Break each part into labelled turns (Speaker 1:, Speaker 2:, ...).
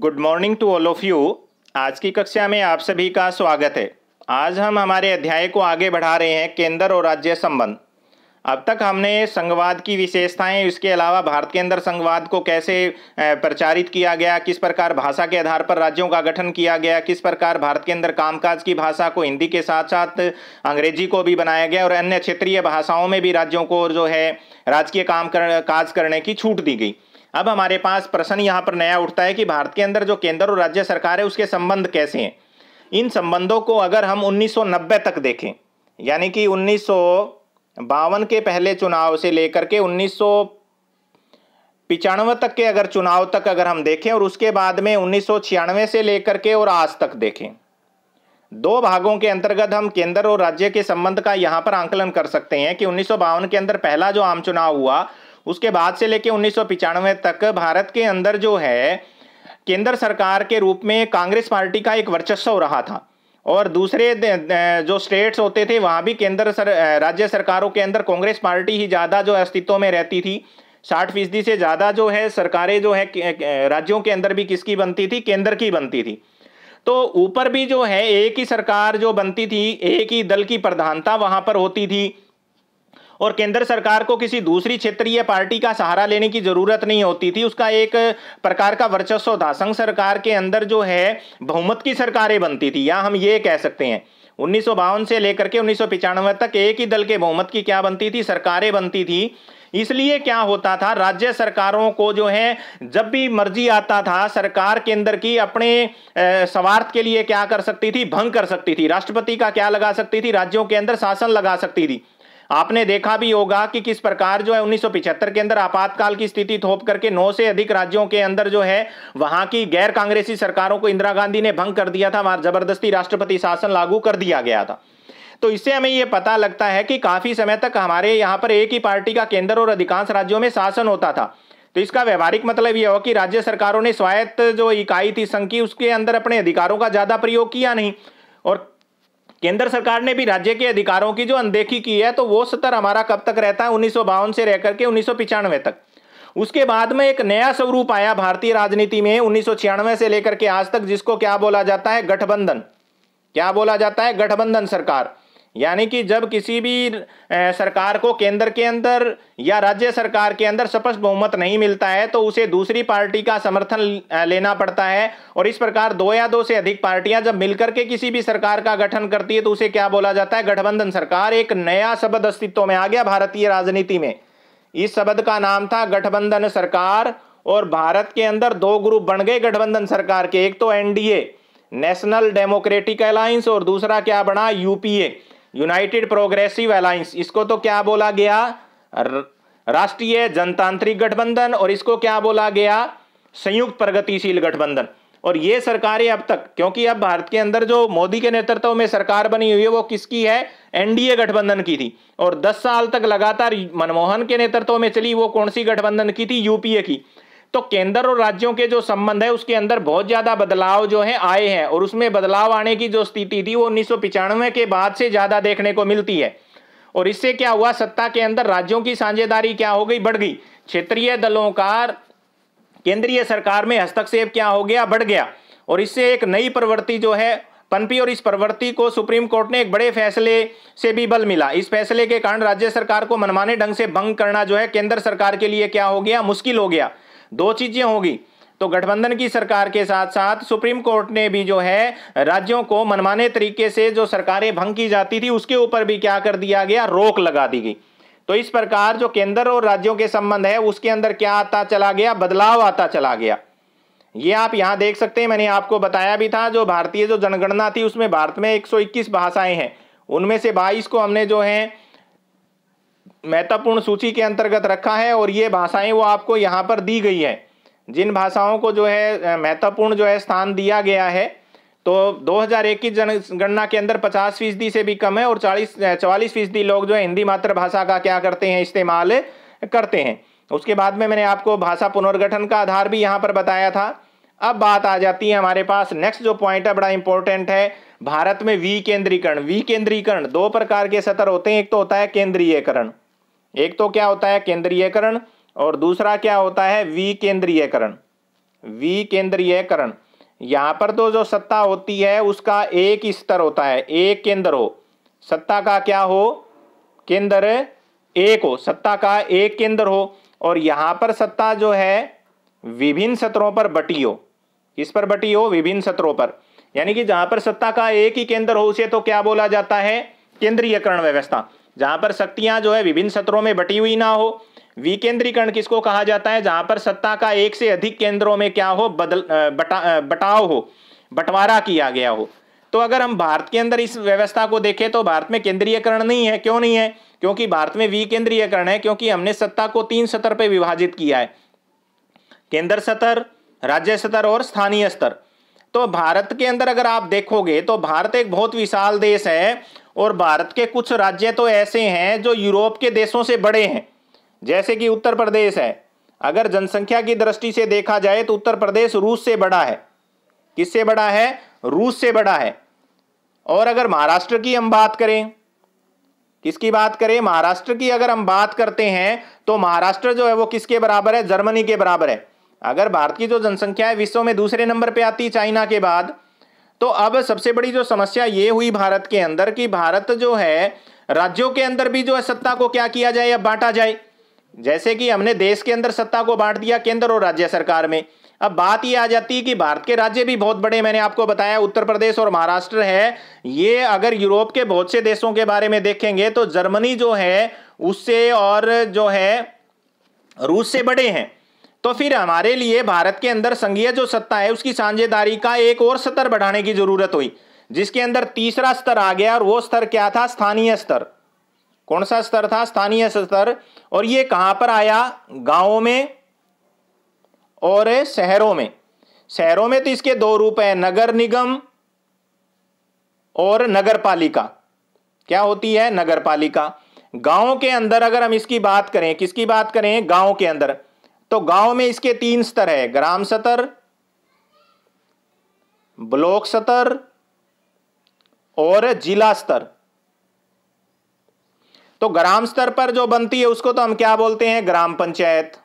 Speaker 1: good morning to all of you आज की कक्षा में आप सभी का स्वागत है आज हम हमारे अध्याय को आगे बढ़ा रहे हैं केंद्र और राज्य संबंध अब तक हमने संघवाद की विशेषताएं इसके अलावा भारत के अंदर संघवाद को कैसे प्रचारित किया गया किस प्रकार भाषा के आधार पर राज्यों का गठन किया गया किस प्रकार भारत के अंदर कामकाज की भाषा को हिंदी के साथ साथ अंग्रेजी को भी बनाया गया और अन्य क्षेत्रीय भाषाओं में भी राज्यों को जो है राजकीय काम कर, काज करने की छूट दी गई अब हमारे पास प्रश्न यहाँ पर नया उठता है कि भारत के अंदर जो केंद्र और राज्य सरकार है उसके संबंध कैसे हैं इन संबंधों को अगर हम 1990 तक देखें यानी कि उन्नीस के पहले चुनाव से लेकर के उन्नीस पिचानवे तक के अगर चुनाव तक अगर हम देखें और उसके बाद में उन्नीस से लेकर के और आज तक देखें दो भागों के अंतर्गत हम केंद्र और राज्य के संबंध का यहाँ पर आंकलन कर सकते हैं कि उन्नीस के अंदर पहला जो आम चुनाव हुआ उसके बाद से लेके उन्नीस तक भारत के अंदर जो है केंद्र सरकार के रूप में कांग्रेस पार्टी का एक वर्चस्व रहा था और दूसरे जो स्टेट्स होते थे वहाँ भी केंद्र सर राज्य सरकारों के अंदर कांग्रेस पार्टी ही ज़्यादा जो अस्तित्व में रहती थी साठ फीसदी से ज़्यादा जो है सरकारें जो है राज्यों के अंदर भी किसकी बनती थी केंद्र की बनती थी तो ऊपर भी जो है एक ही सरकार जो बनती थी एक ही दल की प्रधानता वहाँ पर होती थी और केंद्र सरकार को किसी दूसरी क्षेत्रीय पार्टी का सहारा लेने की जरूरत नहीं होती थी उसका एक प्रकार का वर्चस्व था संघ सरकार के अंदर जो है बहुमत की सरकारें बनती थी या हम ये कह सकते हैं उन्नीस से लेकर के उन्नीस तक एक ही दल के बहुमत की क्या बनती थी सरकारें बनती थी इसलिए क्या होता था राज्य सरकारों को जो है जब भी मर्जी आता था सरकार केंद्र की अपने स्वार्थ के लिए क्या कर सकती थी भंग कर सकती थी राष्ट्रपति का क्या लगा सकती थी राज्यों के अंदर शासन लगा सकती थी आपने देखा भी होगा कि किस प्रकार जो है उन्नीस के अंदर आपातकाल की स्थिति थोप करके नौ से अधिक राज्यों के अंदर जो है वहां की गैर कांग्रेसी सरकारों को इंदिरा गांधी ने भंग कर दिया था वहां जबरदस्ती राष्ट्रपति शासन लागू कर दिया गया था तो इससे हमें यह पता लगता है कि काफी समय तक हमारे यहां पर एक ही पार्टी का केंद्र और अधिकांश राज्यों में शासन होता था तो इसका व्यवहारिक मतलब यह हो कि राज्य सरकारों ने स्वायत्त जो इकाई थी संघ की उसके अंदर अपने अधिकारों का ज्यादा प्रयोग किया नहीं और केंद्र सरकार ने भी राज्य के अधिकारों की जो अनदेखी की है तो वो सतर हमारा कब तक रहता है उन्नीस से रहकर के उन्नीस तक उसके बाद में एक नया स्वरूप आया भारतीय राजनीति में उन्नीस से लेकर के आज तक जिसको क्या बोला जाता है गठबंधन क्या बोला जाता है गठबंधन सरकार यानी कि जब किसी भी सरकार को केंद्र के अंदर या राज्य सरकार के अंदर स्पष्ट बहुमत नहीं मिलता है तो उसे दूसरी पार्टी का समर्थन लेना पड़ता है और इस प्रकार दो या दो से अधिक पार्टियां जब मिलकर के किसी भी सरकार का गठन करती है तो उसे क्या बोला जाता है गठबंधन सरकार एक नया शब्द अस्तित्व में आ गया भारतीय राजनीति में इस शब्द का नाम था गठबंधन सरकार और भारत के अंदर दो ग्रुप बन गए गठबंधन सरकार के एक तो एनडीए नेशनल डेमोक्रेटिक अलायंस और दूसरा क्या बना यूपीए यूनाइटेड प्रोग्रेसिव अलायंस इसको तो क्या बोला गया राष्ट्रीय जनतांत्रिक गठबंधन और इसको क्या बोला गया संयुक्त प्रगतिशील गठबंधन और ये सरकारें अब तक क्योंकि अब भारत के अंदर जो मोदी के नेतृत्व में सरकार बनी हुई है वो किसकी है एनडीए गठबंधन की थी और 10 साल तक लगातार मनमोहन के नेतृत्व में चली वो कौन सी गठबंधन की थी यूपीए की तो केंद्र और राज्यों के जो संबंध है उसके अंदर बहुत ज़्यादा बदलाव जो है आए हैं और उसमें बदलाव आने की जो स्थिति थी वो उन्नीस के बाद से ज़्यादा देखने को मिलती है और इससे क्या हुआ सत्ता के अंदर राज्यों की साझेदारी क्या हो गई बढ़ गई क्षेत्रीय दलों का केंद्रीय सरकार में हस्तक्षेप क्या हो गया बढ़ गया और इससे एक नई प्रवृत्ति जो है पनपी और इस प्रवृत्ति को सुप्रीम कोर्ट ने एक बड़े फैसले से भी बल मिला इस फैसले के कारण राज्य सरकार को मनमाने ढंग से भंग करना जो है केंद्र सरकार के लिए क्या हो गया मुश्किल हो गया दो चीज़ें होगी तो गठबंधन की सरकार के साथ साथ सुप्रीम कोर्ट ने भी जो है राज्यों को मनमाने तरीके से जो सरकारें भंग की जाती थी उसके ऊपर भी क्या कर दिया गया रोक लगा दी गई तो इस प्रकार जो केंद्र और राज्यों के संबंध है उसके अंदर क्या आता चला गया बदलाव आता चला गया ये आप यहाँ देख सकते हैं मैंने आपको बताया भी था जो भारतीय जो जनगणना थी उसमें भारत में 121 भाषाएं हैं उनमें से 22 को हमने जो है महत्वपूर्ण सूची के अंतर्गत रखा है और ये भाषाएं वो आपको यहाँ पर दी गई है जिन भाषाओं को जो है महत्वपूर्ण जो है स्थान दिया गया है तो 2021 जनगणना के अंदर 50 फीसदी से भी कम है और 40 चवालीस फीसदी लोग जो है हिंदी मातृभाषा का क्या करते हैं इस्तेमाल करते हैं उसके बाद में मैंने आपको भाषा पुनर्गठन का आधार भी यहाँ पर बताया था अब बात आ जाती है हमारे पास नेक्स्ट जो पॉइंट है बड़ा इंपॉर्टेंट है भारत में विकेंद्रीकरण विकेंद्रीकरण दो प्रकार के सतर होते हैं एक तो होता है केंद्रीयकरण एक तो क्या होता है केंद्रीयकरण और दूसरा क्या होता है विकेंद्रीयकरण विकेंद्रीयकरण यहाँ पर तो जो सत्ता होती है उसका एक स्तर होता है एक केंद्र हो सत्ता का क्या हो केंद्र एक हो सत्ता का एक केंद्र हो और यहाँ पर सत्ता जो है विभिन्न सत्रों पर बटी हो किस पर बटी हो विभिन्न सत्रों पर यानी कि जहाँ पर सत्ता का एक ही केंद्र हो उसे तो क्या बोला जाता है केंद्रीयकरण व्यवस्था जहां पर शक्तियां जो है विभिन्न सत्रों में बटी हुई ना हो विकेंद्रीकरण किसको कहा जाता है जहां पर सत्ता का एक से अधिक केंद्रों में क्या हो बदल बटा बटाव हो बंटवारा किया गया हो तो अगर हम भारत के अंदर इस व्यवस्था को देखें तो भारत में केंद्रीयकरण नहीं है क्यों नहीं है क्योंकि भारत में विकेंद्रीयकरण है क्योंकि हमने सत्ता को तीन सतर पर विभाजित किया है केंद्र सतर राज्य स्तर और स्थानीय स्तर तो भारत के अंदर अगर आप देखोगे तो भारत एक बहुत विशाल देश है और भारत के कुछ राज्य तो ऐसे हैं जो यूरोप के देशों से बड़े हैं जैसे कि उत्तर प्रदेश है अगर जनसंख्या की दृष्टि से देखा जाए तो उत्तर प्रदेश रूस से बड़ा है किससे बड़ा है रूस से बड़ा है और अगर महाराष्ट्र की हम बात करें किसकी बात करें महाराष्ट्र की अगर हम बात करते हैं तो महाराष्ट्र जो है वो किसके बराबर है जर्मनी के बराबर है अगर भारत की जो जनसंख्या है विश्व में दूसरे नंबर पे आती चाइना के बाद तो अब सबसे बड़ी जो समस्या ये हुई भारत के अंदर कि भारत जो है राज्यों के अंदर भी जो है सत्ता को क्या किया जाए या बांटा जाए जैसे कि हमने देश के अंदर सत्ता को बांट दिया केंद्र और राज्य सरकार में अब बात ये आ जाती है कि भारत के राज्य भी बहुत बड़े मैंने आपको बताया उत्तर प्रदेश और महाराष्ट्र है ये अगर यूरोप के बहुत से देशों के बारे में देखेंगे तो जर्मनी जो है उससे और जो है रूस से बड़े हैं तो फिर हमारे लिए भारत के अंदर संघीय जो सत्ता है उसकी साझेदारी का एक और स्तर बढ़ाने की जरूरत हुई जिसके अंदर तीसरा स्तर आ गया और वो स्तर क्या था स्थानीय स्तर कौन सा स्तर था स्थानीय स्तर और ये कहां पर आया गांवों में और शहरों में शहरों में तो इसके दो रूप है नगर निगम और नगर पालिका क्या होती है नगर पालिका गांव के अंदर अगर हम इसकी बात करें किसकी बात करें गांव के अंदर तो गांव में इसके तीन स्तर है ग्राम सतर ब्लॉक सतर और जिला स्तर तो ग्राम स्तर पर जो बनती है उसको तो हम क्या बोलते हैं ग्राम पंचायत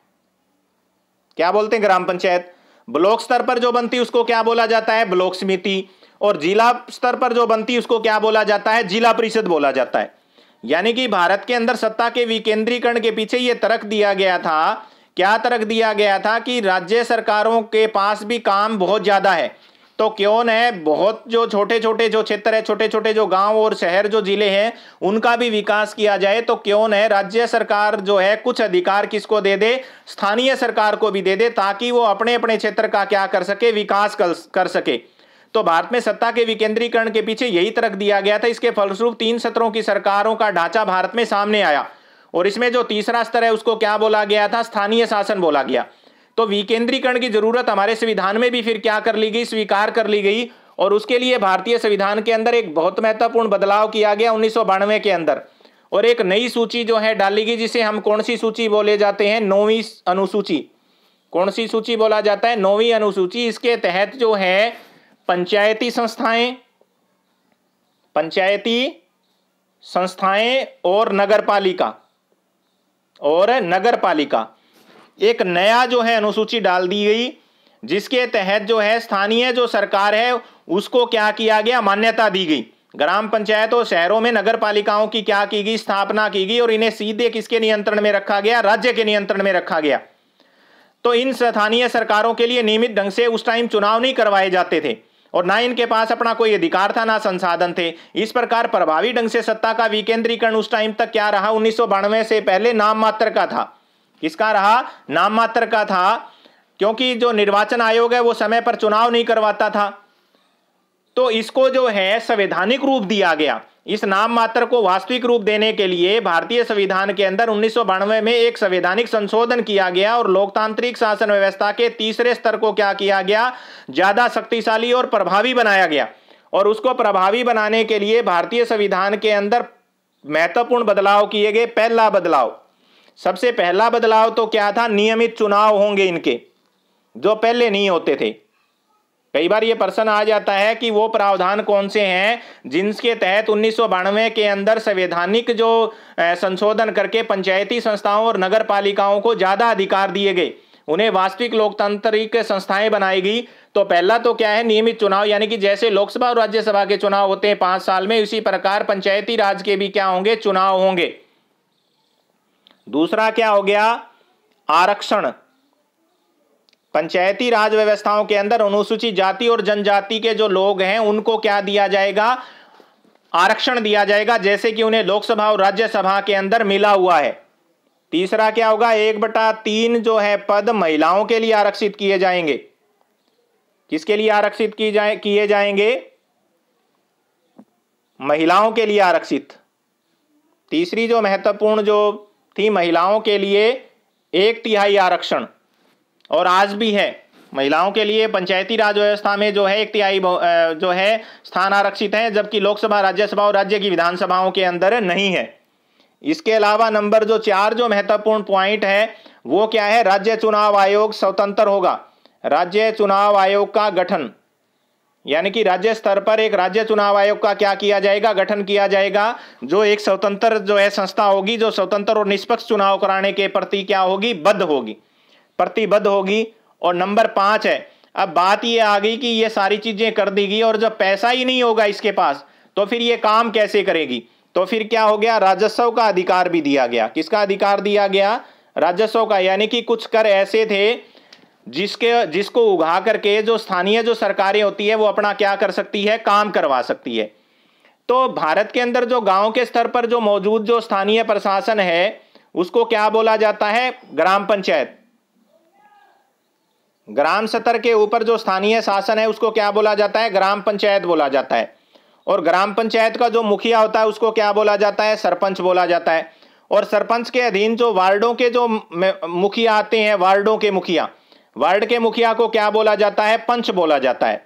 Speaker 1: क्या बोलते हैं ग्राम पंचायत ब्लॉक स्तर पर जो बनती है उसको क्या बोला जाता है ब्लॉक समिति और जिला स्तर पर जो बनती है उसको क्या बोला जाता है जिला परिषद बोला जाता है यानी कि भारत के अंदर सत्ता के विकेंद्रीकरण के पीछे यह तर्क दिया गया था क्या तर्क दिया गया था कि राज्य सरकारों के पास भी काम बहुत ज़्यादा है तो क्यों न बहुत जो छोटे छोटे जो क्षेत्र है छोटे छोटे जो गांव और शहर जो जिले हैं उनका भी विकास किया जाए तो क्यों न राज्य सरकार जो है कुछ अधिकार किसको दे दे स्थानीय सरकार को भी दे दे ताकि वो अपने अपने क्षेत्र का क्या कर सके विकास कर, कर सके तो भारत में सत्ता के विकेंद्रीकरण के पीछे यही तर्क दिया गया था इसके फलस्वरूप तीन सत्रों की सरकारों का ढांचा भारत में सामने आया और इसमें जो तीसरा स्तर है उसको क्या बोला गया था स्थानीय शासन बोला गया तो विकेंद्रीकरण की जरूरत हमारे संविधान में भी फिर क्या कर ली गई स्वीकार कर ली गई और उसके लिए भारतीय संविधान के अंदर एक बहुत महत्वपूर्ण बदलाव किया गया उन्नीस के अंदर और एक नई सूची जो है डाली गई जिसे हम कौन सी सूची बोले जाते हैं नौवीं अनुसूची कौन सी सूची बोला जाता है नौवीं अनुसूची इसके तहत जो है पंचायती संस्थाएं पंचायती संस्थाएं और नगरपालिका और नगर पालिका एक नया जो है अनुसूची डाल दी गई जिसके तहत जो है स्थानीय जो सरकार है उसको क्या किया गया मान्यता दी गई ग्राम पंचायत और शहरों में नगर पालिकाओं की क्या की गई स्थापना की गई और इन्हें सीधे किसके नियंत्रण में रखा गया राज्य के नियंत्रण में रखा गया तो इन स्थानीय सरकारों के लिए नियमित ढंग से उस टाइम चुनाव नहीं करवाए जाते थे और ना इनके पास अपना कोई अधिकार था ना संसाधन थे इस प्रकार प्रभावी ढंग से सत्ता का विकेंद्रीकरण उस टाइम तक क्या रहा उन्नीस से पहले नाम मात्र का था किसका रहा नाम मात्र का था क्योंकि जो निर्वाचन आयोग है वो समय पर चुनाव नहीं करवाता था तो इसको जो है संवैधानिक रूप दिया गया इस नाम मात्र को वास्तविक रूप देने के लिए भारतीय संविधान के अंदर उन्नीस में एक संवैधानिक संशोधन किया गया और लोकतांत्रिक शासन व्यवस्था के तीसरे स्तर को क्या किया गया ज्यादा शक्तिशाली और प्रभावी बनाया गया और उसको प्रभावी बनाने के लिए भारतीय संविधान के अंदर महत्वपूर्ण बदलाव किए गए पहला बदलाव सबसे पहला बदलाव तो क्या था नियमित चुनाव होंगे इनके जो पहले नहीं होते थे कई बार ये प्रश्न आ जाता है कि वो प्रावधान कौन से हैं जिनके तहत उन्नीस के अंदर संवैधानिक जो संशोधन करके पंचायती संस्थाओं और नगर पालिकाओं को ज़्यादा अधिकार दिए गए उन्हें वास्तविक लोकतांत्रिक संस्थाएं बनाई गई तो पहला तो क्या है नियमित चुनाव यानी कि जैसे लोकसभा और राज्यसभा के चुनाव होते हैं पांच साल में उसी प्रकार पंचायती राज के भी क्या होंगे चुनाव होंगे दूसरा क्या हो गया आरक्षण पंचायती राज व्यवस्थाओं के अंदर अनुसूचित जाति और जनजाति के जो लोग हैं उनको क्या दिया जाएगा आरक्षण दिया जाएगा जैसे कि उन्हें लोकसभा और राज्यसभा के अंदर मिला हुआ है तीसरा क्या होगा एक बटा तीन जो है पद महिलाओं के लिए आरक्षित किए जाएंगे किसके लिए आरक्षित किए जाए किए जाएंगे महिलाओं के लिए आरक्षित तीसरी जो महत्वपूर्ण जो थी महिलाओं के लिए एक तिहाई आरक्षण और आज भी है महिलाओं के लिए पंचायती राज व्यवस्था में जो है एक तिहाई जो है स्थान आरक्षित है जबकि लोकसभा राज्यसभा और राज्य की विधानसभाओं के अंदर नहीं है इसके अलावा नंबर जो चार जो महत्वपूर्ण पॉइंट है वो क्या है राज्य चुनाव आयोग स्वतंत्र होगा राज्य चुनाव आयोग का गठन यानी कि राज्य स्तर पर एक राज्य चुनाव आयोग का क्या किया जाएगा गठन किया जाएगा जो एक स्वतंत्र जो है संस्था होगी जो स्वतंत्र और निष्पक्ष चुनाव कराने के प्रति क्या होगी बद्ध होगी प्रतिबद्ध होगी और नंबर पांच है अब बात ये आ गई कि ये सारी चीज़ें कर देगी और जब पैसा ही नहीं होगा इसके पास तो फिर ये काम कैसे करेगी तो फिर क्या हो गया राजस्व का अधिकार भी दिया गया किसका अधिकार दिया गया राजस्व का यानी कि कुछ कर ऐसे थे जिसके जिसको उगा करके जो स्थानीय जो सरकारें होती है वो अपना क्या कर सकती है काम करवा सकती है तो भारत के अंदर जो गांव के स्तर पर जो मौजूद जो स्थानीय प्रशासन है उसको क्या बोला जाता है ग्राम पंचायत ग्राम स्तर के ऊपर जो स्थानीय शासन है उसको क्या बोला जाता है ग्राम पंचायत बोला जाता है और ग्राम पंचायत का जो मुखिया होता है उसको क्या बोला जाता है सरपंच बोला जाता है और सरपंच के अधीन जो वार्डों के जो मुखिया आते हैं वार्डों के मुखिया वार्ड के मुखिया को क्या बोला जाता है पंच बोला जाता है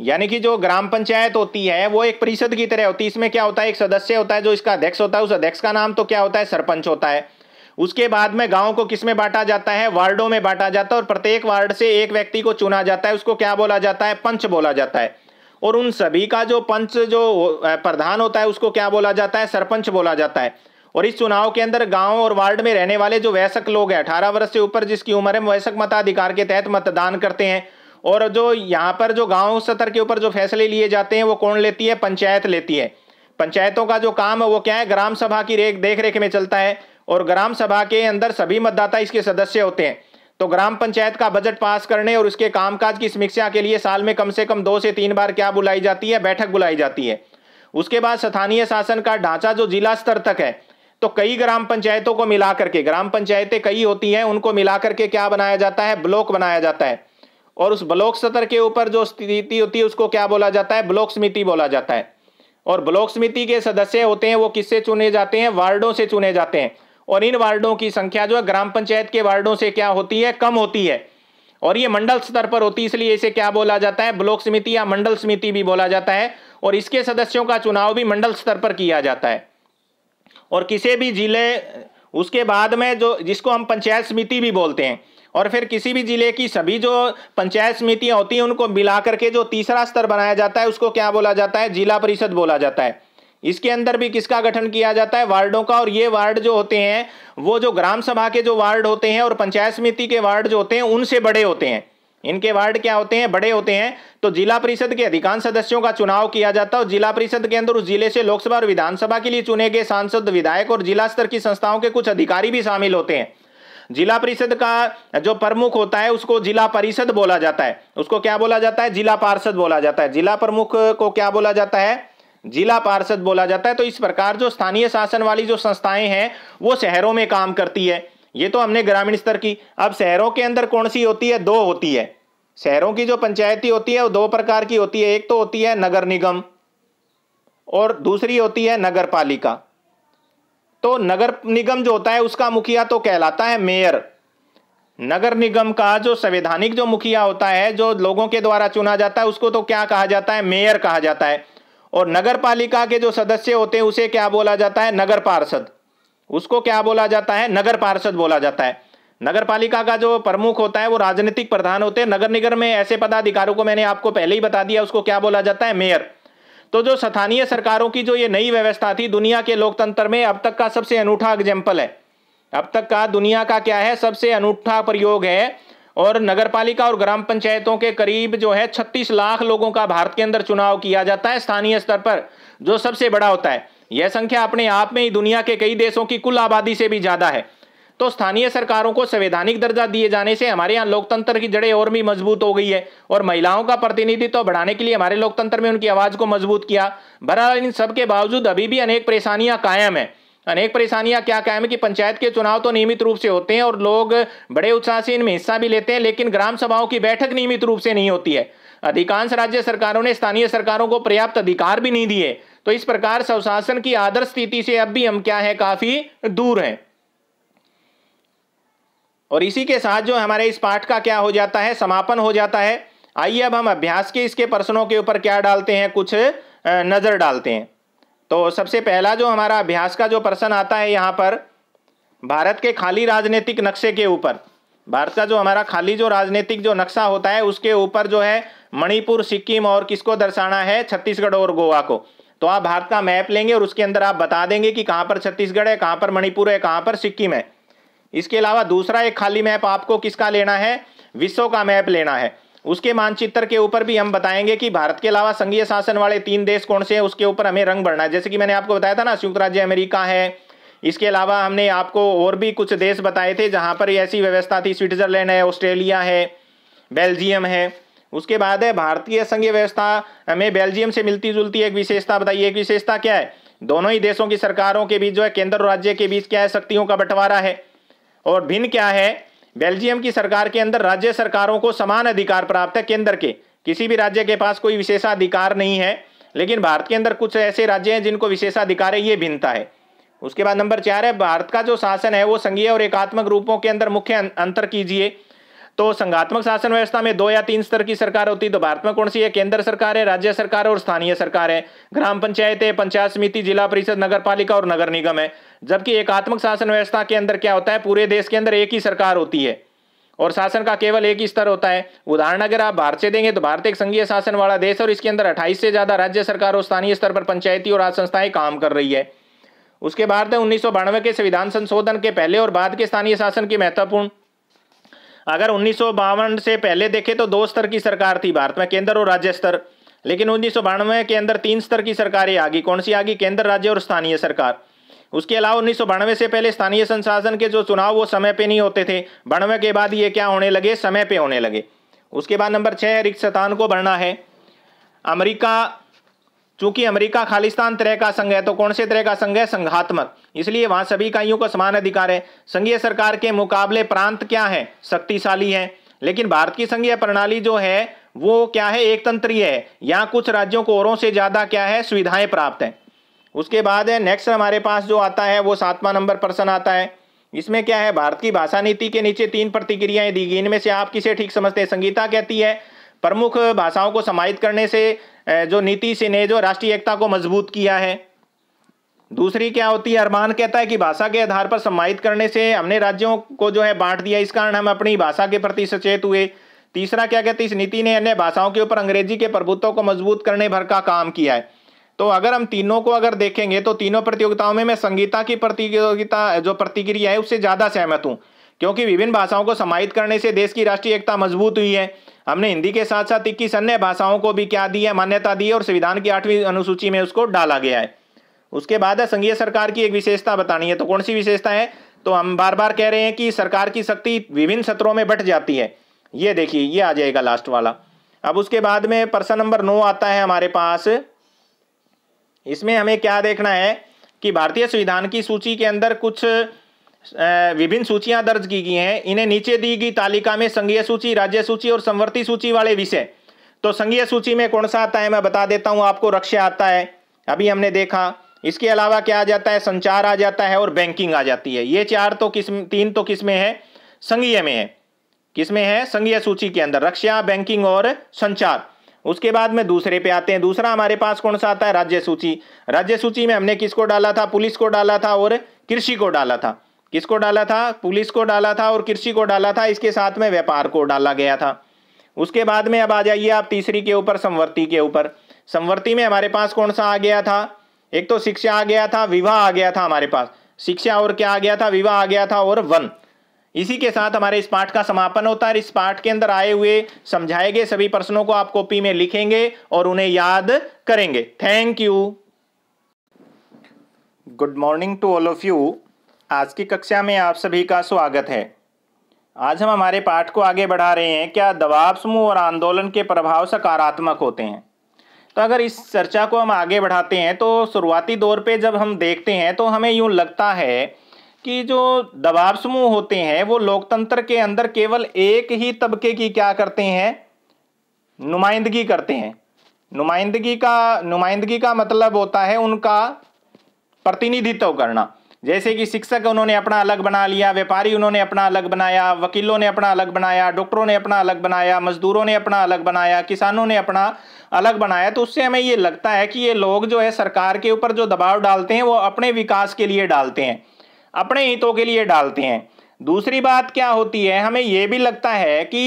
Speaker 1: यानी कि जो ग्राम पंचायत होती है वो एक परिषद की तरह होती है इसमें क्या होता है एक सदस्य होता है जो इसका अध्यक्ष होता है उस अध्यक्ष का नाम तो क्या होता है सरपंच होता है उसके बाद में गांव को किस में बांटा जाता है वार्डों में बांटा जाता है और प्रत्येक वार्ड से एक व्यक्ति को चुना जाता है उसको क्या बोला जाता है पंच बोला जाता है और उन सभी का जो पंच जो प्रधान होता है उसको क्या बोला जाता है सरपंच बोला जाता है और इस चुनाव के अंदर गांव और वार्ड में रहने वाले जो वयस्क लोग हैं अठारह वर्ष से ऊपर जिसकी उम्र है वयस्क मताधिकार के तहत मतदान करते हैं और जो यहाँ पर जो गांव स्तर के ऊपर जो फैसले लिए जाते हैं वो कौन लेती है पंचायत लेती है पंचायतों का जो काम है वो क्या है ग्राम सभा की रेख देख रेख में चलता है और ग्राम सभा के अंदर सभी मतदाता इसके सदस्य होते हैं तो ग्राम पंचायत का बजट पास करने और उसके कामकाज की समीक्षा के लिए साल में कम से कम दो से तीन बार क्या बुलाई जाती है बैठक बुलाई जाती है उसके बाद स्थानीय शासन का ढांचा जो जिला स्तर तक है तो कई ग्राम पंचायतों को मिला करके ग्राम पंचायतें कई होती हैं उनको मिला करके क्या बनाया जाता है ब्लॉक बनाया जाता है और उस ब्लॉक स्तर के ऊपर जो स्थिति होती है उसको क्या बोला जाता है ब्लॉक समिति बोला जाता है और ब्लॉक समिति के सदस्य होते हैं वो किससे चुने जाते हैं वार्डों से चुने जाते हैं और इन वार्डों की संख्या जो है ग्राम पंचायत के वार्डों से क्या होती है कम होती है और ये मंडल स्तर पर होती है इसलिए इसे क्या बोला जाता है ब्लॉक समिति या मंडल समिति भी बोला जाता है और इसके सदस्यों का चुनाव भी मंडल स्तर पर किया जाता है और किसी भी जिले उसके बाद में जो जिसको हम पंचायत समिति भी बोलते हैं और फिर किसी भी जिले की सभी जो पंचायत समितियाँ होती हैं उनको मिला करके जो तीसरा स्तर बनाया जाता है उसको क्या बोला जाता है जिला परिषद बोला जाता है इसके अंदर भी किसका गठन किया जाता है वार्डों का और ये वार्ड जो होते हैं वो जो ग्राम सभा के जो वार्ड होते हैं और पंचायत समिति के वार्ड जो होते हैं उनसे बड़े होते हैं इनके वार्ड क्या होते हैं बड़े होते हैं तो जिला परिषद के अधिकांश सदस्यों का चुनाव किया जाता है और जिला परिषद के अंदर उस जिले से लोकसभा और विधानसभा के लिए चुने गए सांसद विधायक और जिला स्तर की संस्थाओं के कुछ अधिकारी भी शामिल होते हैं जिला परिषद का जो प्रमुख होता है उसको जिला परिषद बोला जाता है उसको क्या बोला जाता है जिला पार्षद बोला जाता है जिला प्रमुख को क्या बोला जाता है जिला पार्षद बोला जाता है तो इस प्रकार जो स्थानीय शासन वाली जो संस्थाएं हैं वो शहरों में काम करती है ये तो हमने ग्रामीण स्तर की अब शहरों के अंदर कौन सी होती है दो होती है शहरों की जो पंचायती होती है वो दो प्रकार की होती है एक तो होती है नगर निगम और दूसरी होती है नगर पालिका तो नगर निगम जो होता है उसका मुखिया तो कहलाता है मेयर नगर निगम का जो संवैधानिक जो मुखिया होता है जो लोगों के द्वारा चुना जाता है उसको तो क्या कहा जाता है मेयर कहा जाता है और नगर पालिका के जो सदस्य होते हैं उसे क्या बोला जाता है नगर पार्षद उसको क्या बोला जाता है नगर पार्षद बोला जाता है नगर पालिका का जो प्रमुख होता है वो राजनीतिक प्रधान होते हैं नगर निगम में ऐसे पदाधिकारों को मैंने आपको पहले ही बता दिया उसको क्या बोला जाता है मेयर तो जो स्थानीय सरकारों की जो ये नई व्यवस्था थी दुनिया के लोकतंत्र में अब तक का सबसे अनूठा एग्जाम्पल है अब तक का दुनिया का क्या है सबसे अनूठा प्रयोग है और नगर पालिका और ग्राम पंचायतों के करीब जो है 36 लाख लोगों का भारत के अंदर चुनाव किया जाता है स्थानीय स्तर पर जो सबसे बड़ा होता है यह संख्या अपने आप में ही दुनिया के कई देशों की कुल आबादी से भी ज़्यादा है तो स्थानीय सरकारों को संवैधानिक दर्जा दिए जाने से हमारे यहाँ लोकतंत्र की जड़ें और भी मजबूत हो गई है और महिलाओं का प्रतिनिधित्व तो बढ़ाने के लिए हमारे लोकतंत्र में उनकी आवाज़ को मजबूत किया बहरहाल इन सबके बावजूद अभी भी अनेक परेशानियां कायम है अनेक परेशानियां क्या कायम है कि पंचायत के चुनाव तो नियमित रूप से होते हैं और लोग बड़े उत्साह से इनमें हिस्सा भी लेते हैं लेकिन ग्राम सभाओं की बैठक नियमित रूप से नहीं होती है अधिकांश राज्य सरकारों ने स्थानीय सरकारों को पर्याप्त अधिकार भी नहीं दिए तो इस प्रकार स्वशासन की आदर्श स्थिति से अब भी हम क्या है काफी दूर हैं और इसी के साथ जो हमारे इस पाठ का क्या हो जाता है समापन हो जाता है आइए अब हम अभ्यास के इसके प्रश्नों के ऊपर क्या डालते हैं कुछ नजर डालते हैं तो सबसे पहला जो हमारा अभ्यास का जो प्रश्न आता है यहाँ पर भारत के खाली राजनीतिक नक्शे के ऊपर भारत का जो हमारा खाली जो राजनीतिक जो नक्शा होता है उसके ऊपर जो है मणिपुर सिक्किम और किसको दर्शाना है छत्तीसगढ़ और गोवा को तो आप भारत का मैप लेंगे और उसके अंदर आप बता देंगे कि कहाँ पर छत्तीसगढ़ है कहाँ पर मणिपुर है कहाँ पर सिक्किम है इसके अलावा दूसरा एक खाली मैप आपको किसका लेना है विश्व का मैप लेना है उसके मानचित्र के ऊपर भी हम बताएंगे कि भारत के अलावा संघीय शासन वाले तीन देश कौन से हैं उसके ऊपर हमें रंग भरना है जैसे कि मैंने आपको बताया था ना संयुक्त राज्य अमेरिका है इसके अलावा हमने आपको और भी कुछ देश बताए थे जहाँ पर ऐसी व्यवस्था थी स्विट्जरलैंड है ऑस्ट्रेलिया है बेल्जियम है उसके बाद है भारतीय संघीय व्यवस्था हमें बेल्जियम से मिलती जुलती एक विशेषता बताइए एक विशेषता क्या है दोनों ही देशों की सरकारों के बीच जो है केंद्र और राज्य के बीच क्या है शक्तियों का बंटवारा है और भिन्न क्या है बेल्जियम की सरकार के अंदर राज्य सरकारों को समान अधिकार प्राप्त है केंद्र के किसी भी राज्य के पास कोई विशेषाधिकार नहीं है लेकिन भारत के अंदर कुछ ऐसे राज्य हैं जिनको विशेषाधिकार है ये भिन्नता है उसके बाद नंबर चार है भारत का जो शासन है वो संघीय और एकात्मक रूपों के अंदर मुख्य अं-, अंतर कीजिए तो संघात्मक शासन व्यवस्था में दो या तीन स्तर की सरकार होती है तो भारत में कौन सी है केंद्र सरकार है राज्य सरकार और स्थानीय सरकार है ग्राम पंचायत है पंचायत समिति जिला परिषद नगर पालिका और नगर निगम है जबकि एकात्मक शासन व्यवस्था के अंदर क्या होता है पूरे देश के अंदर एक ही सरकार होती है और शासन का केवल एक ही स्तर होता है उदाहरण अगर आप भारत से देंगे तो भारत एक संघीय शासन वाला देश और इसके अंदर अट्ठाईस से ज्यादा राज्य सरकार और स्थानीय स्तर पर पंचायती और आज संस्थाएं काम कर रही है उसके बाद उन्नीस के संविधान संशोधन के पहले और बाद के स्थानीय शासन की महत्वपूर्ण अगर उन्नीस से पहले देखें तो दो स्तर की सरकार थी भारत में केंद्र और राज्य स्तर लेकिन उन्नीस के अंदर तीन स्तर की सरकारें आ गई कौन सी आ गई केंद्र राज्य और स्थानीय सरकार उसके अलावा उन्नीस से पहले स्थानीय संसाधन के जो चुनाव वो समय पे नहीं होते थे बानवे के बाद ये क्या होने लगे समय पे होने लगे उसके बाद नंबर छः स्थान को भरना है अमेरिका चूंकि अमेरिका खालिस्तान तरह का संघ है तो कौन से तरह का संघ है संघात्मक इसलिए वहां सभी इकाइयों को समान अधिकार है संघीय सरकार के मुकाबले प्रांत क्या है शक्तिशाली है लेकिन भारत की संघीय प्रणाली जो है वो क्या है एक तंत्रीय है यहाँ कुछ राज्यों को औरों से ज्यादा क्या है सुविधाएं प्राप्त है उसके बाद है नेक्स्ट हमारे पास जो आता है वो सातवां नंबर प्रश्न आता है इसमें क्या है भारत की भाषा नीति के नीचे तीन प्रतिक्रियाएं दी गई इनमें से आप किसे ठीक समझते हैं संगीता कहती है प्रमुख भाषाओं को समाहित करने से जो से ने जो राष्ट्रीय एकता को मजबूत किया है दूसरी क्या होती है अरमान कहता है कि भाषा के आधार पर सम्मानित करने से हमने राज्यों को जो है बांट दिया इस कारण हम अपनी भाषा के प्रति सचेत हुए तीसरा क्या कहते इस नीति ने अन्य भाषाओं के ऊपर अंग्रेजी के प्रभुत्व को मजबूत करने भर का काम किया है तो अगर हम तीनों को अगर देखेंगे तो तीनों प्रतियोगिताओं में मैं संगीता की प्रतियोगिता जो प्रतिक्रिया है उससे ज़्यादा सहमत हूँ क्योंकि विभिन्न भाषाओं को समाहित करने से देश की राष्ट्रीय एकता मजबूत हुई है हमने हिंदी के साथ साथ इक्कीस अन्य भाषाओं को भी क्या दी है मान्यता दी है और संविधान की आठवीं अनुसूची में उसको डाला गया है उसके बाद है संघीय सरकार की एक विशेषता बतानी है तो कौन सी विशेषता है तो हम बार बार कह रहे हैं कि सरकार की शक्ति विभिन्न सत्रों में बट जाती है ये देखिए ये आ जाएगा लास्ट वाला अब उसके बाद में प्रश्न नंबर नौ आता है हमारे पास इसमें हमें क्या देखना है कि भारतीय संविधान की सूची के अंदर कुछ विभिन्न सूचियां दर्ज की गई हैं इन्हें नीचे दी गई तालिका में संघीय सूची राज्य सूची और संवर्ती सूची वाले विषय तो संघीय सूची में कौन सा आता है मैं बता देता हूं आपको रक्षा आता है अभी हमने देखा इसके अलावा क्या आ जाता है संचार आ जाता है और बैंकिंग आ जाती है ये चार तो किस तीन तो किस में है संघीय में है किसमें है संघीय सूची के अंदर रक्षा बैंकिंग और संचार उसके बाद में दूसरे पे आते हैं दूसरा हमारे पास कौन सा आता है राज्य सूची राज्य सूची में हमने किसको डाला था पुलिस को डाला था और कृषि को डाला था किसको डाला था पुलिस को डाला था और कृषि को डाला था इसके साथ में व्यापार को डाला गया था उसके बाद में अब आ जाइए आप तीसरी के ऊपर संवर्ती के ऊपर संवर्ती में हमारे पास कौन सा आ गया था एक तो शिक्षा आ गया था विवाह आ गया था हमारे पास शिक्षा और क्या आ गया था विवाह आ गया था और वन इसी के साथ हमारे इस पाठ का समापन होता है इस पाठ के अंदर आए हुए समझाए गए सभी प्रश्नों को आप कॉपी में लिखेंगे और उन्हें याद करेंगे thank you good morning to all of you आज की कक्षा में आप सभी का स्वागत है आज हम हमारे पाठ को आगे बढ़ा रहे हैं क्या दबाव समूह और आंदोलन के प्रभाव सकारात्मक होते हैं तो अगर इस चर्चा को हम आगे बढ़ाते हैं तो शुरुआती दौर पे जब हम देखते हैं तो हमें यूँ लगता है कि जो दबाव समूह होते हैं वो लोकतंत्र के अंदर केवल एक ही तबके की क्या करते हैं नुमाइंदगी करते हैं नुमाइंदगी का नुमाइंदगी का मतलब होता है उनका प्रतिनिधित्व करना जैसे कि शिक्षक उन्होंने अपना अलग बना लिया व्यापारी उन्होंने अपना अलग बनाया वकीलों ने अपना अलग बनाया डॉक्टरों ने अपना अलग बनाया मजदूरों ने अपना अलग बनाया किसानों ने अपना अलग बनाया तो उससे हमें ये लगता है कि ये लोग जो है सरकार के ऊपर जो दबाव डालते हैं वो अपने विकास के लिए डालते हैं अपने हितों के लिए डालते हैं दूसरी बात क्या होती है हमें ये भी लगता है कि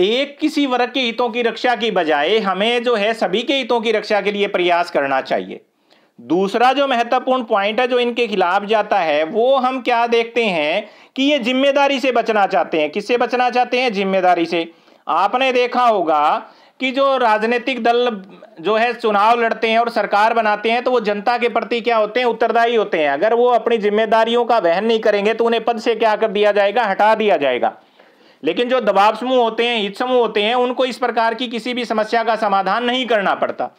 Speaker 1: एक किसी वर्ग के हितों की रक्षा की बजाय हमें जो है सभी के हितों की रक्षा के लिए प्रयास करना चाहिए दूसरा जो महत्वपूर्ण पॉइंट है जो इनके खिलाफ जाता है वो हम क्या देखते हैं कि ये जिम्मेदारी से बचना चाहते हैं किससे बचना चाहते हैं जिम्मेदारी से आपने देखा होगा कि जो राजनीतिक दल जो है चुनाव लड़ते हैं और सरकार बनाते हैं तो वो जनता के प्रति क्या होते हैं उत्तरदायी होते हैं अगर वो अपनी जिम्मेदारियों का वहन नहीं करेंगे तो उन्हें पद से क्या कर दिया जाएगा हटा दिया जाएगा लेकिन जो दबाव समूह होते हैं हित समूह होते हैं उनको इस प्रकार की किसी भी समस्या का समाधान नहीं करना पड़ता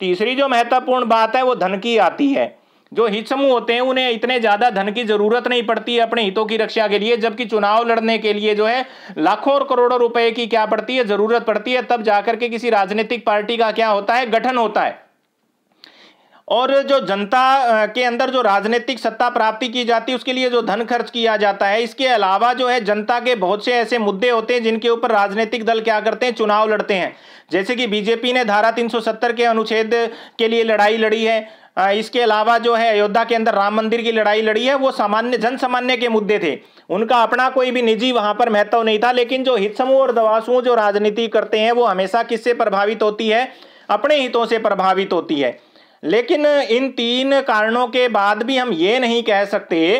Speaker 1: तीसरी जो महत्वपूर्ण बात है वो धन की आती है जो हित समूह होते हैं उन्हें इतने ज्यादा धन की जरूरत नहीं पड़ती है अपने हितों की रक्षा के लिए जबकि चुनाव लड़ने के लिए जो है लाखों और करोड़ों रुपए की क्या पड़ती है जरूरत पड़ती है तब जाकर के किसी राजनीतिक पार्टी का क्या होता है गठन होता है और जो जनता के अंदर जो राजनीतिक सत्ता प्राप्ति की जाती है उसके लिए जो धन खर्च किया जाता है इसके अलावा जो है जनता के बहुत से ऐसे मुद्दे होते हैं जिनके ऊपर राजनीतिक दल क्या करते हैं चुनाव लड़ते हैं जैसे कि बीजेपी ने धारा 370 के अनुच्छेद के लिए लड़ाई लड़ी है इसके अलावा जो है अयोध्या के अंदर राम मंदिर की लड़ाई लड़ी है वो सामान्य जन सामान्य के मुद्दे थे उनका अपना कोई भी निजी वहां पर महत्व नहीं था लेकिन जो हित समूह और दवासुओं जो राजनीति करते हैं वो हमेशा किससे प्रभावित होती है अपने हितों से प्रभावित होती है लेकिन इन तीन कारणों के बाद भी हम ये नहीं कह सकते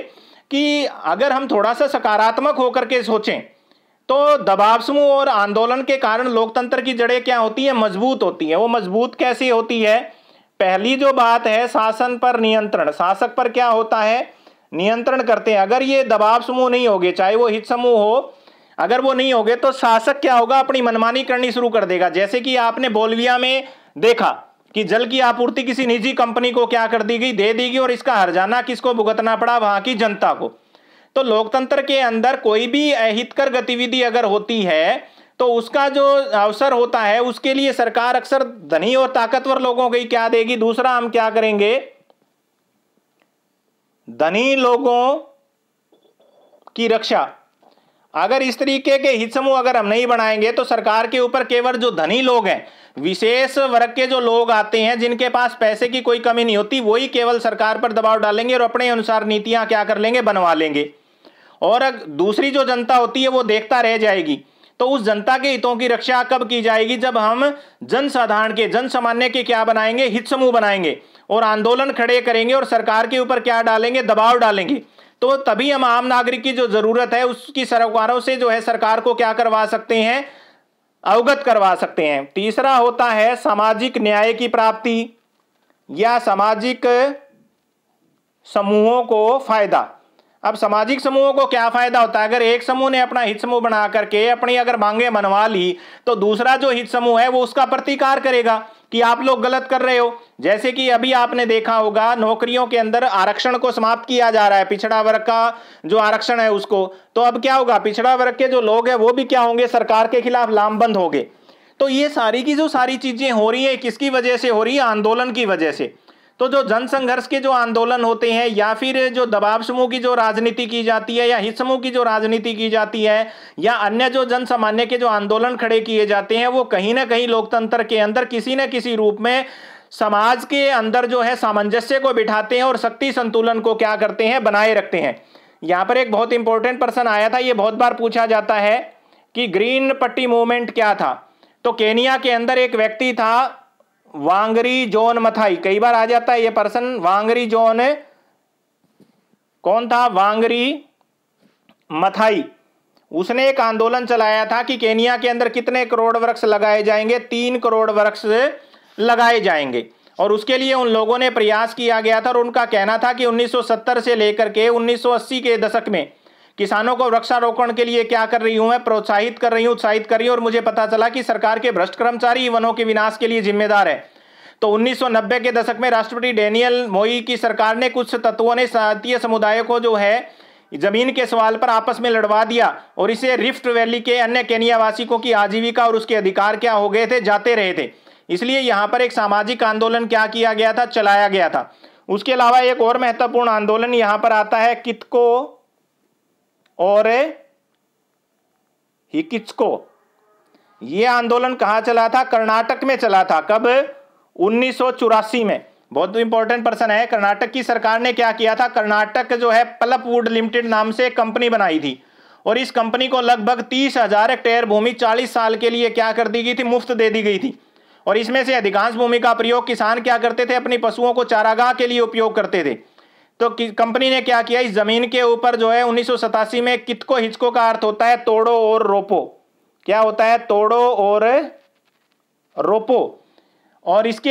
Speaker 1: कि अगर हम थोड़ा सा सकारात्मक होकर के सोचें तो दबाव समूह और आंदोलन के कारण लोकतंत्र की जड़ें क्या होती हैं मजबूत होती हैं वो मजबूत कैसी होती है पहली जो बात है शासन पर नियंत्रण शासक पर क्या होता है नियंत्रण करते हैं अगर ये दबाव समूह नहीं होगे चाहे वो हित समूह हो अगर वो नहीं होगे तो शासक क्या होगा अपनी मनमानी करनी शुरू कर देगा जैसे कि आपने बोलविया में देखा कि जल की आपूर्ति किसी निजी कंपनी को क्या कर दी गई दे दी गई और इसका हरजाना किसको भुगतना पड़ा वहां की जनता को तो लोकतंत्र के अंदर कोई भी अहितकर गतिविधि अगर होती है तो उसका जो अवसर होता है उसके लिए सरकार अक्सर धनी और ताकतवर लोगों को ही क्या देगी दूसरा हम क्या करेंगे धनी लोगों की रक्षा अगर इस तरीके के हित समूह अगर हम नहीं बनाएंगे तो सरकार के ऊपर केवल जो धनी लोग हैं विशेष वर्ग के जो लोग आते हैं जिनके पास पैसे की कोई कमी नहीं होती वही केवल सरकार पर दबाव डालेंगे और अपने अनुसार नीतियां क्या कर लेंगे बनवा लेंगे और दूसरी जो जनता होती है वो देखता रह जाएगी तो उस जनता के हितों की रक्षा कब की जाएगी जब हम जनसाधारण के जन सामान्य के क्या बनाएंगे हित समूह बनाएंगे और आंदोलन खड़े करेंगे और सरकार के ऊपर क्या डालेंगे दबाव डालेंगे तो तभी हम आम नागरिक की जो ज़रूरत है उसकी सरकारों से जो है सरकार को क्या करवा सकते हैं अवगत करवा सकते हैं तीसरा होता है सामाजिक न्याय की प्राप्ति या सामाजिक समूहों को फायदा अब सामाजिक समूहों को क्या फायदा होता है अगर एक समूह ने अपना हित समूह बना करके अपनी अगर मांगे मनवा ली तो दूसरा जो हित समूह है वो उसका प्रतिकार करेगा कि आप लोग गलत कर रहे हो जैसे कि अभी आपने देखा होगा नौकरियों के अंदर आरक्षण को समाप्त किया जा रहा है पिछड़ा वर्ग का जो आरक्षण है उसको तो अब क्या होगा पिछड़ा वर्ग के जो लोग हैं वो भी क्या होंगे सरकार के खिलाफ लामबंद होंगे तो ये सारी की जो सारी चीजें हो रही है किसकी वजह से हो रही है आंदोलन की वजह से तो जो जनसंघर्ष के जो आंदोलन होते हैं या फिर जो दबाव समूह की जो राजनीति की जाती है या हित समूह की जो राजनीति की जाती है या अन्य जो जन सामान्य के जो आंदोलन खड़े किए जाते हैं वो कहीं ना कहीं लोकतंत्र के अंदर किसी न किसी रूप में समाज के अंदर जो है सामंजस्य को बिठाते हैं और शक्ति संतुलन को क्या करते हैं बनाए रखते हैं यहाँ पर एक बहुत इंपॉर्टेंट पर्सन आया था ये बहुत बार पूछा जाता है कि ग्रीन पट्टी मूवमेंट क्या था तो केनिया के अंदर एक व्यक्ति था वांगरी जोन मथाई कई बार आ जाता है ये पर्सन वांगरी जोन है कौन था वांगरी मथाई उसने एक आंदोलन चलाया था कि केनिया के अंदर कितने करोड़ वृक्ष लगाए जाएंगे तीन करोड़ वृक्ष लगाए जाएंगे और उसके लिए उन लोगों ने प्रयास किया गया था और उनका कहना था कि 1970 से लेकर के 1980 के दशक में किसानों को वृक्षारोपण के लिए क्या कर रही हूं मैं प्रोत्साहित कर रही हूं उत्साहित कर रही हूं और मुझे पता चला कि सरकार के भ्रष्ट कर्मचारी वनों के विनाश के लिए जिम्मेदार है तो 1990 के दशक में राष्ट्रपति डेनियल मोई की सरकार ने कुछ तत्वों ने जातीय समुदाय को जो है जमीन के सवाल पर आपस में लड़वा दिया और इसे रिफ्ट वैली के अन्य केनियावासियों की आजीविका और उसके अधिकार क्या हो गए थे जाते रहे थे इसलिए यहाँ पर एक सामाजिक आंदोलन क्या किया गया था चलाया गया था उसके अलावा एक और महत्वपूर्ण आंदोलन यहाँ पर आता है कितको और हिकिचको ये आंदोलन कहाँ चला था कर्नाटक में चला था कब उन्नीस में बहुत इंपॉर्टेंट पर्सन है कर्नाटक की सरकार ने क्या किया था कर्नाटक जो है पलप वुड लिमिटेड नाम से कंपनी बनाई थी और इस कंपनी को लगभग तीस हजार हेक्टेयर भूमि चालीस साल के लिए क्या कर दी गई थी मुफ्त दे दी गई थी और इसमें से अधिकांश भूमि का प्रयोग किसान क्या करते थे अपनी पशुओं को चारागाह के लिए उपयोग करते थे तो कंपनी ने क्या किया इस जमीन के ऊपर जो है उन्नीस में कितको हिचको का अर्थ होता है तोड़ो और रोपो क्या होता है तोड़ो और रोपो और इसके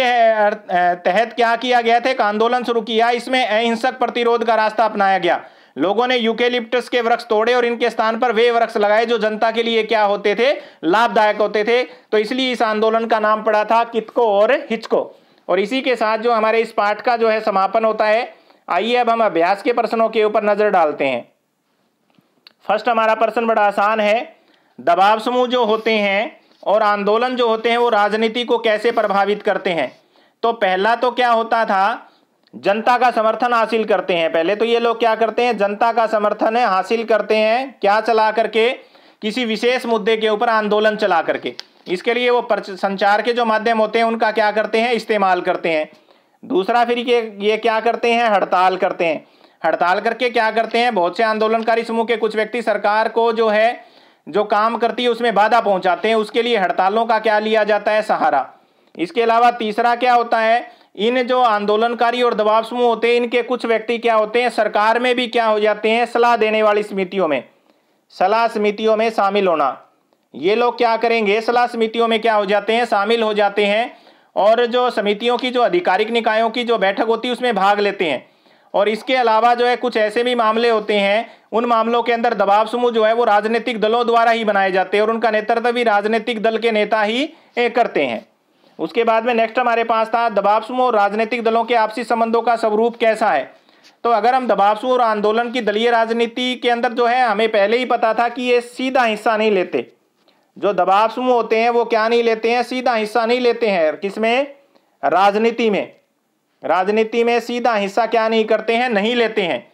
Speaker 1: तहत क्या किया गया था एक आंदोलन शुरू किया इसमें अहिंसक प्रतिरोध का रास्ता अपनाया गया लोगों ने यूकेलिप्टस के वृक्ष तोड़े और इनके स्थान पर वे वृक्ष लगाए जो जनता के लिए क्या होते थे लाभदायक होते थे तो इसलिए इस आंदोलन का नाम पड़ा था कितको और हिचको और इसी के साथ जो हमारे इस पाठ का जो है समापन होता है आइए अब हम अभ्यास के प्रश्नों के ऊपर नज़र डालते हैं फर्स्ट हमारा प्रश्न बड़ा आसान है दबाव समूह जो होते हैं और आंदोलन जो होते हैं वो राजनीति को कैसे प्रभावित करते हैं तो पहला तो क्या होता था जनता का समर्थन हासिल करते हैं पहले तो ये लोग क्या करते हैं जनता का समर्थन है हासिल करते हैं क्या चला करके किसी विशेष मुद्दे के ऊपर आंदोलन चला करके इसके लिए वो संचार के जो माध्यम होते हैं उनका क्या करते हैं इस्तेमाल करते हैं दूसरा फिर ये ये क्या करते हैं हड़ताल करते हैं हड़ताल करके क्या करते हैं बहुत से आंदोलनकारी समूह के कुछ व्यक्ति सरकार को जो है जो काम करती है उसमें बाधा पहुंचाते हैं उसके लिए हड़तालों का क्या लिया जाता है सहारा इसके अलावा तीसरा क्या होता है इन जो आंदोलनकारी और दबाव समूह होते हैं इनके कुछ व्यक्ति क्या होते हैं सरकार में भी क्या हो जाते हैं सलाह देने वाली समितियों में सलाह समितियों में शामिल होना ये लोग क्या करेंगे सलाह समितियों में क्या हो जाते हैं शामिल हो जाते हैं और जो समितियों की जो आधिकारिक निकायों की जो बैठक होती है उसमें भाग लेते हैं और इसके अलावा जो है कुछ ऐसे भी मामले होते हैं उन मामलों के अंदर दबाव समूह जो है वो राजनीतिक दलों द्वारा ही बनाए जाते हैं और उनका नेतृत्व भी राजनीतिक दल के नेता ही करते हैं उसके बाद में नेक्स्ट हमारे पास था दबाव समूह और राजनीतिक दलों के आपसी संबंधों का स्वरूप कैसा है तो अगर हम दबाव समूह और आंदोलन की दलीय राजनीति के अंदर जो है हमें पहले ही पता था कि ये सीधा हिस्सा नहीं लेते जो दबाव समूह होते हैं वो क्या नहीं लेते हैं सीधा हिस्सा नहीं लेते हैं किसमें राजनीति में राजनीति में सीधा हिस्सा क्या नहीं करते हैं नहीं लेते हैं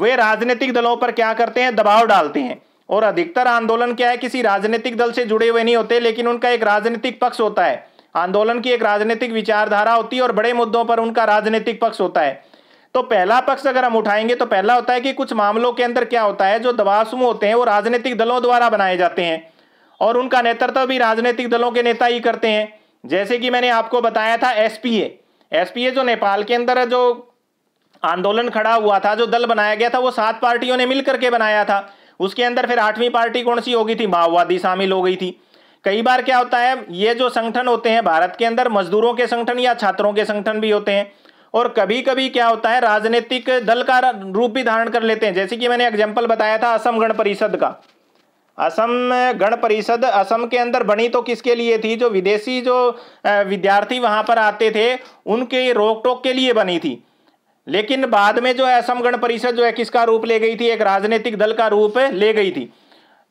Speaker 1: वे राजनीतिक दलों पर क्या करते हैं दबाव डालते हैं और अधिकतर आंदोलन क्या है किसी राजनीतिक दल से जुड़े हुए नहीं होते लेकिन उनका एक राजनीतिक पक्ष होता है आंदोलन की एक राजनीतिक विचारधारा होती है और बड़े मुद्दों पर उनका राजनीतिक पक्ष होता है तो पहला पक्ष अगर हम उठाएंगे तो पहला होता है कि कुछ मामलों के अंदर क्या होता है जो दबाव समूह होते हैं वो राजनीतिक दलों द्वारा बनाए जाते हैं और उनका नेतृत्व भी राजनीतिक दलों के नेता ही करते हैं जैसे कि मैंने आपको बताया था एसपीए एसपीए जो नेपाल के अंदर जो आंदोलन खड़ा हुआ था जो दल बनाया गया था वो सात पार्टियों ने मिलकर के बनाया था उसके अंदर फिर आठवीं पार्टी कौन सी हो गई थी माओवादी शामिल हो गई थी कई बार क्या होता है ये जो संगठन होते हैं भारत के अंदर मजदूरों के संगठन या छात्रों के संगठन भी होते हैं और कभी कभी क्या होता है राजनीतिक दल का रूप भी धारण कर लेते हैं जैसे कि मैंने एग्जाम्पल बताया था असम गण परिषद का असम गण परिषद असम के अंदर बनी तो किसके लिए थी जो विदेशी जो विद्यार्थी वहाँ पर आते थे उनके रोक टोक के लिए बनी थी लेकिन बाद में जो है असम गण परिषद जो है किसका रूप ले गई थी एक राजनीतिक दल का रूप ले गई थी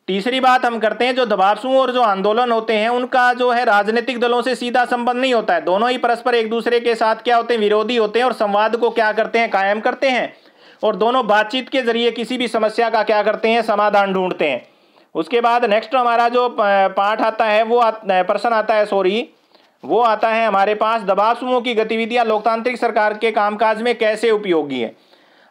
Speaker 1: तीसरी बात हम करते हैं जो दबावसू और जो आंदोलन होते हैं उनका जो है राजनीतिक दलों से सीधा संबंध नहीं होता है दोनों ही परस्पर एक दूसरे के साथ क्या होते हैं विरोधी होते हैं और संवाद को क्या करते हैं कायम करते हैं और दोनों बातचीत के जरिए किसी भी समस्या का क्या करते हैं समाधान ढूंढते हैं उसके बाद नेक्स्ट हमारा जो पाठ आता है वो प्रश्न आता है सॉरी वो आता है हमारे पास दबाव समूह की गतिविधियां लोकतांत्रिक सरकार के कामकाज में कैसे उपयोगी है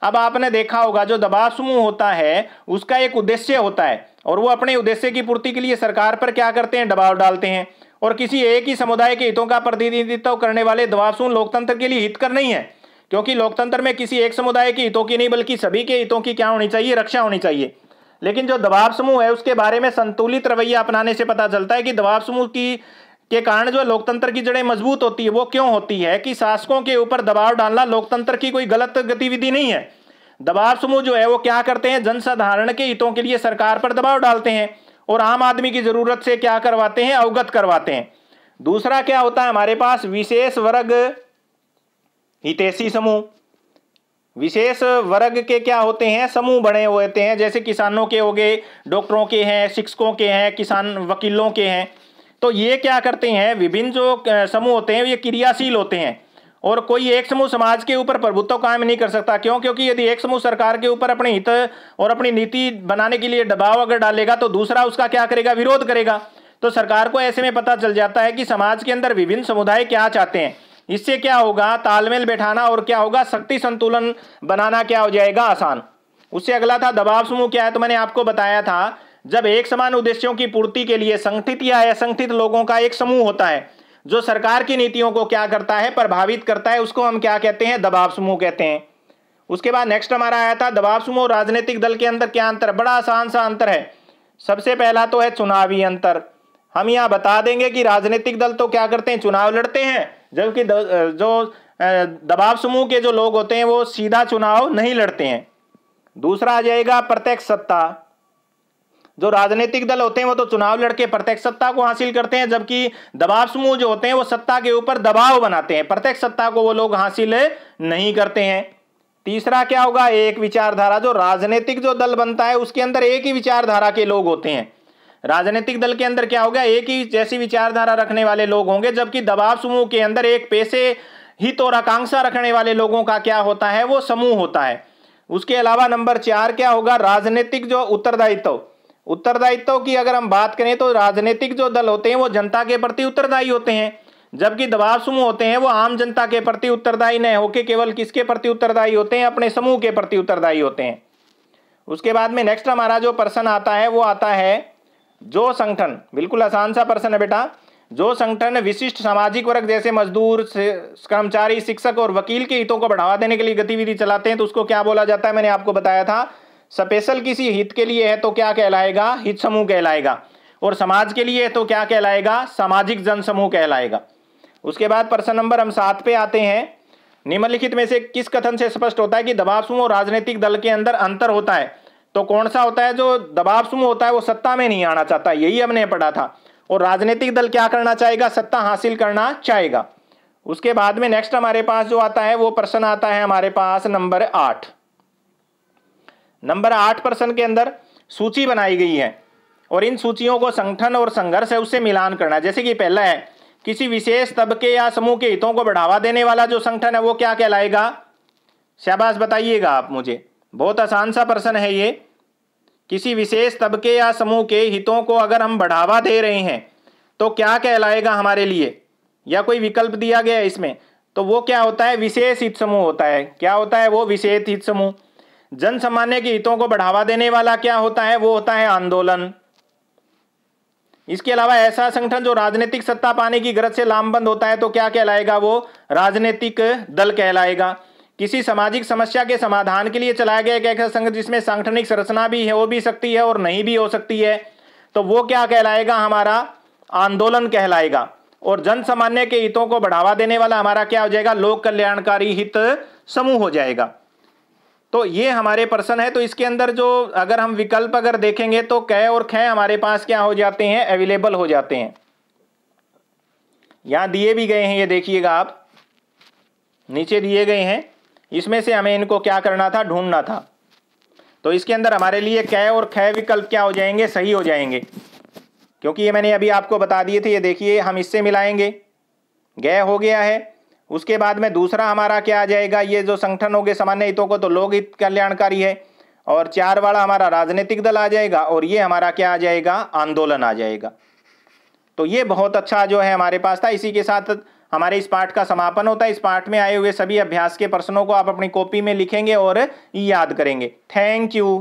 Speaker 1: अब आपने देखा होगा जो दबाव समूह होता है उसका एक उद्देश्य होता है और वो अपने उद्देश्य की पूर्ति के लिए सरकार पर क्या करते हैं दबाव डालते हैं और किसी एक ही समुदाय के हितों का प्रतिनिधित्व करने वाले दबाव समूह लोकतंत्र के लिए हितकर नहीं है क्योंकि लोकतंत्र में किसी एक समुदाय के हितों की नहीं बल्कि सभी के हितों की क्या होनी चाहिए रक्षा होनी चाहिए लेकिन जो दबाव समूह है उसके बारे में संतुलित रवैया अपनाने से पता चलता है कि दबाव समूह की के कारण जो लोकतंत्र की जड़ें मजबूत होती है वो क्यों होती है कि शासकों के ऊपर दबाव डालना लोकतंत्र की कोई गलत गतिविधि नहीं है दबाव समूह जो है वो क्या करते हैं जनसाधारण के हितों के लिए सरकार पर दबाव डालते हैं और आम आदमी की जरूरत से क्या करवाते हैं अवगत करवाते हैं दूसरा क्या होता है हमारे पास विशेष वर्ग हितेशी समूह विशेष वर्ग के क्या होते हैं समूह बने होते हैं जैसे किसानों के हो गए डॉक्टरों के हैं शिक्षकों के हैं किसान वकीलों के हैं तो ये क्या करते हैं विभिन्न जो समूह होते हैं ये क्रियाशील होते हैं और कोई एक समूह समाज के ऊपर प्रभुत्व कायम नहीं कर सकता क्यों क्योंकि यदि एक समूह सरकार के ऊपर अपने हित और अपनी नीति बनाने के लिए दबाव अगर डालेगा तो दूसरा उसका क्या करेगा विरोध करेगा तो सरकार को ऐसे में पता चल जाता है कि समाज के अंदर विभिन्न समुदाय क्या चाहते हैं इससे क्या होगा तालमेल बैठाना और क्या होगा शक्ति संतुलन बनाना क्या हो जाएगा आसान उससे अगला था दबाव समूह क्या है तो मैंने आपको बताया था जब एक समान उद्देश्यों की पूर्ति के लिए संगठित या असंगठित लोगों का एक समूह होता है जो सरकार की नीतियों को क्या करता है प्रभावित करता है उसको हम क्या कहते हैं दबाव समूह कहते हैं उसके बाद नेक्स्ट हमारा आया था दबाव समूह राजनीतिक दल के अंदर क्या अंतर बड़ा आसान सा अंतर है सबसे पहला तो है चुनावी अंतर हम यहाँ बता देंगे कि राजनीतिक दल तो क्या करते हैं चुनाव लड़ते हैं जबकि जो दबाव समूह के जो लोग होते हैं वो सीधा चुनाव नहीं लड़ते हैं दूसरा आ जाएगा प्रत्यक्ष सत्ता जो राजनीतिक दल होते हैं वो तो चुनाव लड़के प्रत्यक्ष सत्ता को हासिल करते हैं जबकि दबाव समूह जो होते हैं वो सत्ता के ऊपर दबाव बनाते हैं प्रत्यक्ष सत्ता को वो लोग हासिल नहीं करते हैं तीसरा क्या होगा एक विचारधारा जो राजनीतिक जो दल बनता है उसके अंदर एक ही विचारधारा के लोग होते हैं राजनीतिक दल के अंदर क्या होगा एक ही जैसी विचारधारा रखने वाले लोग होंगे जबकि दबाव समूह के अंदर एक पेशे हित और आकांक्षा रखने वाले लोगों का क्या होता है वो समूह होता है उसके अलावा नंबर चार क्या होगा राजनीतिक जो उत्तरदायित्व उत्तरदायित्व की अगर हम बात करें तो राजनीतिक जो दल होते हैं वो जनता के प्रति उत्तरदायी होते हैं जबकि दबाव समूह होते हैं वो आम जनता के प्रति उत्तरदायी न होके केवल किसके प्रति उत्तरदायी होते हैं अपने समूह के प्रति उत्तरदायी होते हैं उसके बाद में नेक्स्ट हमारा जो पर्सन आता है वो आता है जो संगठन बिल्कुल आसान सा प्रश्न है बेटा जो संगठन विशिष्ट सामाजिक वर्ग जैसे मजदूर कर्मचारी शिक्षक और वकील के हितों को बढ़ावा देने के लिए गतिविधि चलाते हैं तो उसको क्या बोला जाता है मैंने आपको बताया था स्पेशल किसी हित के लिए है तो क्या कहलाएगा हित समूह कहलाएगा और समाज के लिए है तो क्या कहलाएगा सामाजिक जन समूह कहलाएगा उसके बाद प्रश्न नंबर हम सात पे आते हैं निम्नलिखित में से किस कथन से स्पष्ट होता है कि दबाव समूह और राजनीतिक दल के अंदर अंतर होता है तो कौन सा होता है जो दबाव समूह होता है वो सत्ता में नहीं आना चाहता यही हमने पढ़ा था और राजनीतिक दल क्या करना चाहेगा सत्ता हासिल करना चाहेगा उसके बाद में नेक्स्ट हमारे पास जो आता है वो प्रश्न आता है हमारे पास नंबर आठ नंबर आठ प्रश्न के अंदर सूची बनाई गई है और इन सूचियों को संगठन और संघर्ष है उससे मिलान करना जैसे कि पहला है किसी विशेष तबके या समूह के हितों को बढ़ावा देने वाला जो संगठन है वो क्या कहलाएगा शहबाज बताइएगा आप मुझे बहुत आसान सा प्रश्न है ये किसी विशेष तबके या समूह के हितों को अगर हम बढ़ावा दे रहे हैं तो क्या कहलाएगा हमारे लिए या कोई विकल्प दिया गया इसमें तो वो क्या होता है विशेष हित समूह होता है क्या होता है वो विशेष हित समूह जन सामान्य के हितों को बढ़ावा देने वाला क्या होता है वो होता है आंदोलन इसके अलावा ऐसा संगठन जो राजनीतिक सत्ता पाने की गरज से लामबंद होता है तो क्या कहलाएगा वो राजनीतिक दल कहलाएगा किसी सामाजिक समस्या के समाधान के लिए चलाया गया एक ऐसा संघ जिसमें सांगठनिक संरचना भी हो भी सकती है और नहीं भी हो सकती है तो वो क्या कहलाएगा हमारा आंदोलन कहलाएगा और जन सामान्य के हितों को बढ़ावा देने वाला हमारा क्या हो जाएगा लोक कल्याणकारी हित समूह हो जाएगा तो ये हमारे प्रश्न है तो इसके अंदर जो अगर हम विकल्प अगर देखेंगे तो कह और खे हमारे पास क्या हो जाते हैं अवेलेबल हो जाते हैं यहां दिए भी गए हैं ये देखिएगा आप नीचे दिए गए हैं इसमें से हमें इनको क्या करना था ढूंढना था तो इसके अंदर हमारे लिए कै और खै विकल्प क्या हो जाएंगे सही हो जाएंगे क्योंकि ये मैंने अभी आपको बता दिए थे ये देखिए हम इससे मिलाएंगे गय हो गया है उसके बाद में दूसरा हमारा क्या आ जाएगा ये जो संगठन हो गए सामान्य हितों को तो हित कल्याणकारी है और चार वाला हमारा राजनीतिक दल आ जाएगा और ये हमारा क्या आ जाएगा आंदोलन आ जाएगा तो ये बहुत अच्छा जो है हमारे पास था इसी के साथ हमारे इस पाठ का समापन होता है इस पाठ में आए हुए सभी अभ्यास के प्रश्नों को आप अपनी कॉपी में लिखेंगे और याद करेंगे थैंक यू